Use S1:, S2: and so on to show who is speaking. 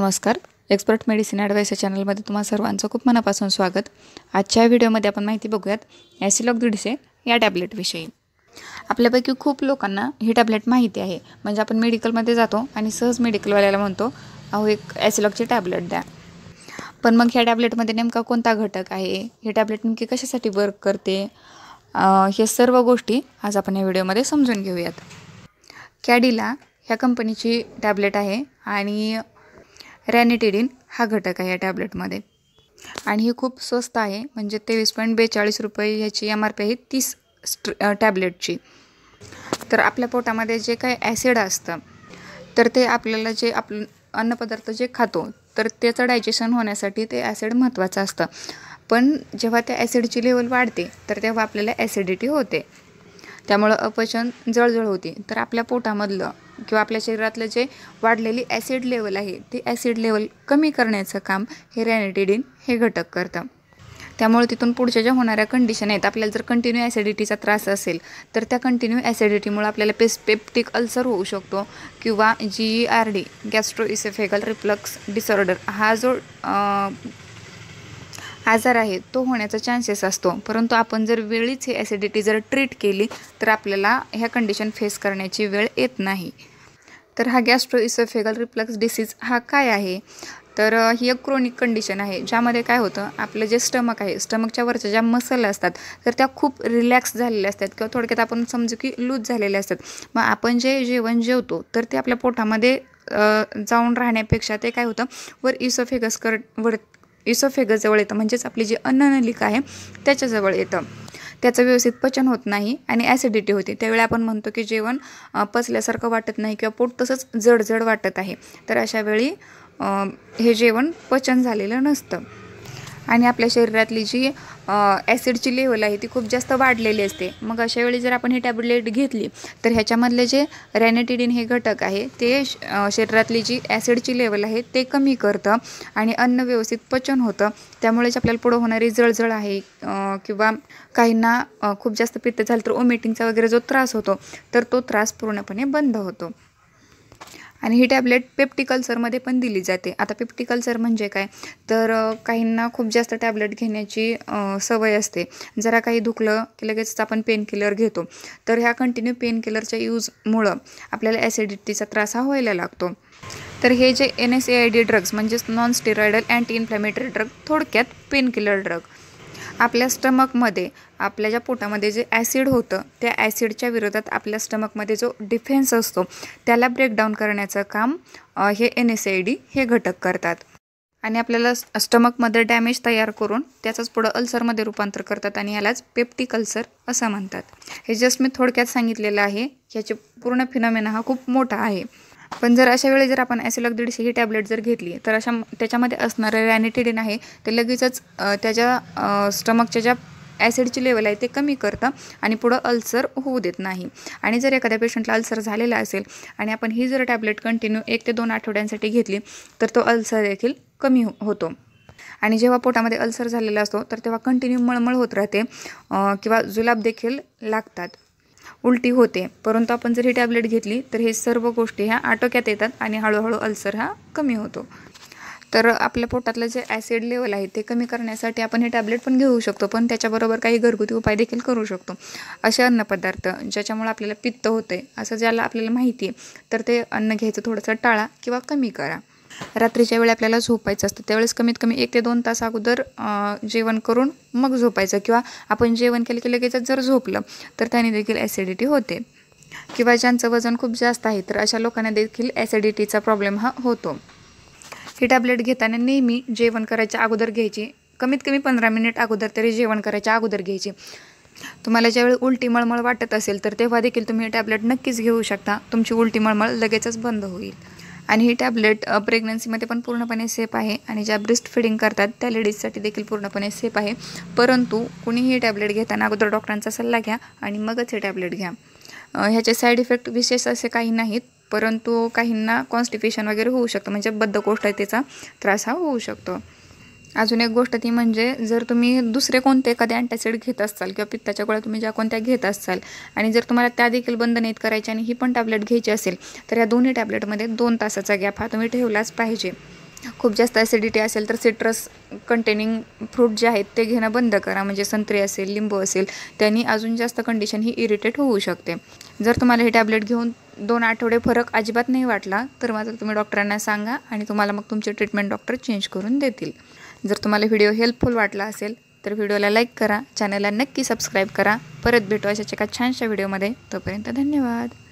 S1: नमस्कार expert medicine advice या चॅनलमध्ये तुम्हाला सर्वांचं खूप मनापासून स्वागत आजच्या व्हिडिओमध्ये आपण माहिती बघूयात ॲसिलॉक दीडशे या टॅबलेटविषयी आपल्यापैकी खूप लोकांना ही टॅबलेट माहिती आहे म्हणजे आपण मेडिकलमध्ये जातो आणि सहज मेडिकलवाल्याला म्हणतो अहो एक ॲसिलॉगची टॅबलेट द्या पण मग ह्या टॅबलेटमध्ये नेमका कोणता घटक आहे हे टॅबलेट नेमकी कशासाठी वर्क करते हे सर्व गोष्टी आज आपण या व्हिडिओमध्ये समजून घेऊयात कॅडीला ह्या कंपनीची टॅबलेट आहे आणि रॅनिटेडिन हा घटक आहे या टॅबलेटमध्ये आणि ही खूप स्वस्त आहे म्हणजे तेवीस पॉईंट बेचाळीस रुपये ह्याची एम आर पी आहे तीस स्ट्र टॅबलेटची तर आपल्या पोटामध्ये जे काही ॲसिड असतं तर ते आपल्याला जे आप अन्नपदार्थ जे खातो तर त्याचं डायजेशन होण्यासाठी ते ॲसिड महत्त्वाचं असतं पण जेव्हा त्या ॲसिडची लेवल वाढते तर तेव्हा आपल्याला ॲसिडिटी होते त्यामुळं अपचन जळजळ होते तर आपल्या पोटामधलं किंवा आपल्या शरीरातलं जे वाढलेली ॲसिड लेवल आहे ती ॲसिड लेवल कमी करण्याचं काम हे रॅनिटिडीन हे घटक करतं त्यामुळे तिथून पुढच्या ज्या होणाऱ्या कंडिशन आहेत आपल्याला जर कंटिन्यू ॲसिडिटीचा त्रास असेल तर त्या कंटिन्यू ॲसिडिटीमुळे आपल्याला पेस पेप्टिक अल्सर होऊ शकतो किंवा G R D gastro oesophageal reflux disorder हा जो आजार आहे तो होण्याचा चान्सेस असतो परंतु आपण जर वेळीच ही ॲसिडिटी जर ट्रीट केली तर आपल्याला ह्या कंडिशन फेस करण्याची वेळ येत नाही तर हा गॅस्ट्रो इसोफेगल रिप्लक्स डिसीज हा काय आहे तर ही एक क्रोनिक कंडिशन आहे ज्यामध्ये काय होतं आपलं जे स्टमक आहे स्टमकच्या वरच्या ज्या मसल असतात तर त्या खूप रिलॅक्स झालेल्या असतात किंवा थोडक्यात आपण समजू की लूज झालेल्या असतात मग आपण जे जेवण जेवतो तर ते आपल्या पोटामध्ये जाऊन राहण्यापेक्षा ते काय होतं वर कर वर इसोफेगजवळ येतं म्हणजेच आपली जी अन्ननलिका आहे त्याच्याजवळ येतं त्याचं व्यवस्थित पचन होत नाही आणि ॲसिडिटी होती त्यावेळी आपण म्हणतो की जेवण पचल्यासारखं वाटत नाही किंवा पोट तसंच जडजड वाटत आहे तर अशा वेळी हे जेवण पचन झालेलं नसतं आणि आपल्या शरीरातली जी ॲसिडची लेवल आहे ती खूप जास्त वाढलेली असते मग अशा वेळी जर आपण ही टॅबलेट घेतली तर ह्याच्यामधले जे रॅनेटिडीन हे घटक आहे ते शरीरातली जी ॲसिडची लेवल आहे ते कमी करतं आणि अन्न व्यवस्थित पचन होतं त्यामुळेच आपल्याला पुढं होणारी जळजळ आहे किंवा काहींना खूप जास्त पित्त झालं तर ओमिटिंगचा वगैरे जो त्रास होतो तर तो त्रास पूर्णपणे बंद होतो आणि ही टॅबलेट पेप्टिकल्सरमध्ये पण दिली जाते आता पेप्टिकल्सर म्हणजे काय तर काहींना खूप जास्त टॅबलेट घेण्याची सवय असते जरा काही दुखलं की लगेचच आपण पेनकिलर घेतो तर ह्या कंटिन्यू किलरच्या यूजमुळं आपल्याला ॲसिडिटीचा त्रास हा व्हायला लागतो तर हे जे N S A I D drugs म्हणजेच non steroidal anti inflammatory drug थोडक्यात पेनकिलर ड्रग आपल्या स्टमकमध्ये आपल्या ज्या पोटामध्ये जे ॲसिड होतं त्या ॲसिडच्या विरोधात आपल्या स्टमकमध्ये जो डिफेन्स असतो त्याला ब्रेकडाऊन करण्याचं काम हे एन एस आय डी हे घटक करतात आणि आपल्याला स्टमकमध्ये डॅमेज तयार करून त्याचंच पुढं अल्सरमध्ये रूपांतर करतात आणि यालाच पेप्टिक अल्सर असं म्हणतात हे जस्ट मी थोडक्यात सांगितलेलं आहे ह्याचे पूर्ण फिनोमेना हा खूप मोठा आहे पण जर अशा वेळी जर आपण ॲसिलॉक दीडशे ही टॅबलेट जर घेतली तर अशा त्याच्यामध्ये असणारं रॅनिटेडिन आहे ते लगेचच त्याच्या स्टमकच्या ज्या ॲसिडची लेवल आहे ते कमी करतं आणि पुढं अल्सर होऊ देत नाही आणि जर एखाद्या पेशंटला अल्सर झालेला असेल आणि आपण ही जर टॅबलेट कंटिन्यू एक ते दोन आठवड्यांसाठी घेतली तर तो अल्सर देखील कमी हो, होतो आणि जेव्हा पोटामध्ये अल्सर झालेला असतो तर तेव्हा कंटिन्यू मळमळ होत राहते किंवा जुलाब देखील लागतात उलटी होते परंतु आपण जर ही टॅबलेट घेतली तर हे सर्व गोष्टी ह्या आटोक्यात येतात आणि हळूहळू अल्सर हा कमी होतो तर आपल्या पोटातलं जे ॲसिड लेवल आहे ते कमी करण्यासाठी आपण हे टॅबलेट पण घेऊ शकतो पण त्याच्याबरोबर काही घरगुती उपाय देखील करू शकतो असे अन्नपदार्थ ज्याच्यामुळे आपल्याला पित्त होते असं ज्याला आपल्याला माहिती आहे तर ते अन्न घ्यायचं थोडंसं टाळा किंवा कमी करा रात्रीच्या वेळी आपल्याला झोपायचं असतं त्यावेळेस कमीत कमी एक ते दोन तास अगोदर जेवण करून मग झोपायचं किंवा आपण जेवण केलं की लगेचच जर झोपलं तर त्याने देखील ॲसिडिटी होते किंवा ज्यांचं वजन खूप जास्त आहे तर अशा लोकांना देखील ॲसिडिटीचा प्रॉब्लेम हा होतो ही टॅबलेट घेताना नेहमी जेवण करायच्या अगोदर घ्यायची कमीत कमी पंधरा मिनिट अगोदर तरी जेवण करायच्या अगोदर घ्यायची तुम्हाला ज्यावेळी उलटी मळमळ वाटत असेल तर तेव्हा देखील तुम्ही टॅबलेट नक्कीच घेऊ शकता तुमची उलटी मळमळ लगेचच बंद होईल आणि ही टॅबलेट प्रेग्नन्सीमध्ये पण पूर्णपणे सेफ आहे आणि ज्या ब्रेस्ट फिडिंग करतात त्या लेडीजसाठी देखील पूर्णपणे सेफ आहे परंतु कुणीही टॅबलेट घेताना अगोदर डॉक्टरांचा सल्ला घ्या आणि मगच हे टॅबलेट घ्या ह्याचे साईड इफेक्ट विशेष असे काही नाहीत परंतु काहींना कॉन्स्टिपेशन वगैरे होऊ शकतं म्हणजे बद्धकोष्ठतेचा त्रास हा होऊ शकतो अजून एक गोष्ट ती म्हणजे जर तुम्ही दुसरे कोणते एखादे अँटॅसिड घेत असाल किंवा पित्ताच्या गोळ्या तुम्ही ज्या कोणत्या घेत असाल आणि जर तुम्हाला त्या देखील बंद नाहीत करायची आणि ही पण टॅबलेट घ्यायची असेल तर या दोन्ही टॅबलेटमध्ये दोन तासाचा गॅप हा तुम्ही ठेवलाच पाहिजे खूप जास्त ॲसिडिटी असेल तर सिट्रस कंटेनिंग फ्रूट जे आहेत ते घेणं बंद करा म्हणजे संत्री असेल लिंबू असेल त्यांनी अजून जास्त कंडिशन ही इरिटेट होऊ शकते जर तुम्हाला ही टॅबलेट घेऊन दोन आठवडे फरक अजिबात नाही वाटला तर मात्र तुम्ही डॉक्टरांना सांगा आणि तुम्हाला मग तुमचे ट्रीटमेंट डॉक्टर चेंज करून देतील जर तुम्हाला व्हिडिओ हेल्पफुल वाटला असेल तर व्हिडिओला लाईक करा चॅनलला नक्की सबस्क्राईब करा परत भेटू अशाच एका छानशा व्हिडिओमध्ये तोपर्यंत धन्यवाद